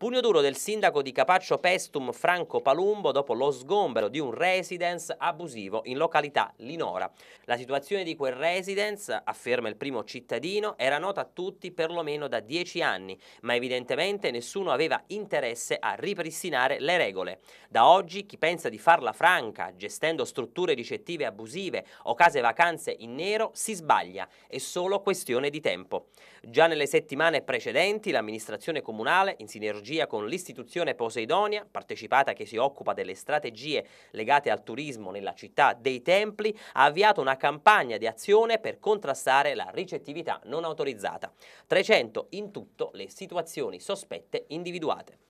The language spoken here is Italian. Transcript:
Pugno duro del sindaco di Capaccio Pestum Franco Palumbo dopo lo sgombero di un residence abusivo in località Linora. La situazione di quel residence, afferma il primo cittadino, era nota a tutti perlomeno da dieci anni, ma evidentemente nessuno aveva interesse a ripristinare le regole. Da oggi chi pensa di farla franca, gestendo strutture ricettive abusive o case vacanze in nero, si sbaglia, è solo questione di tempo. Già nelle settimane precedenti l'amministrazione comunale, in sinergia sinergia con l'istituzione Poseidonia, partecipata che si occupa delle strategie legate al turismo nella città dei templi, ha avviato una campagna di azione per contrastare la ricettività non autorizzata. 300 in tutto le situazioni sospette individuate.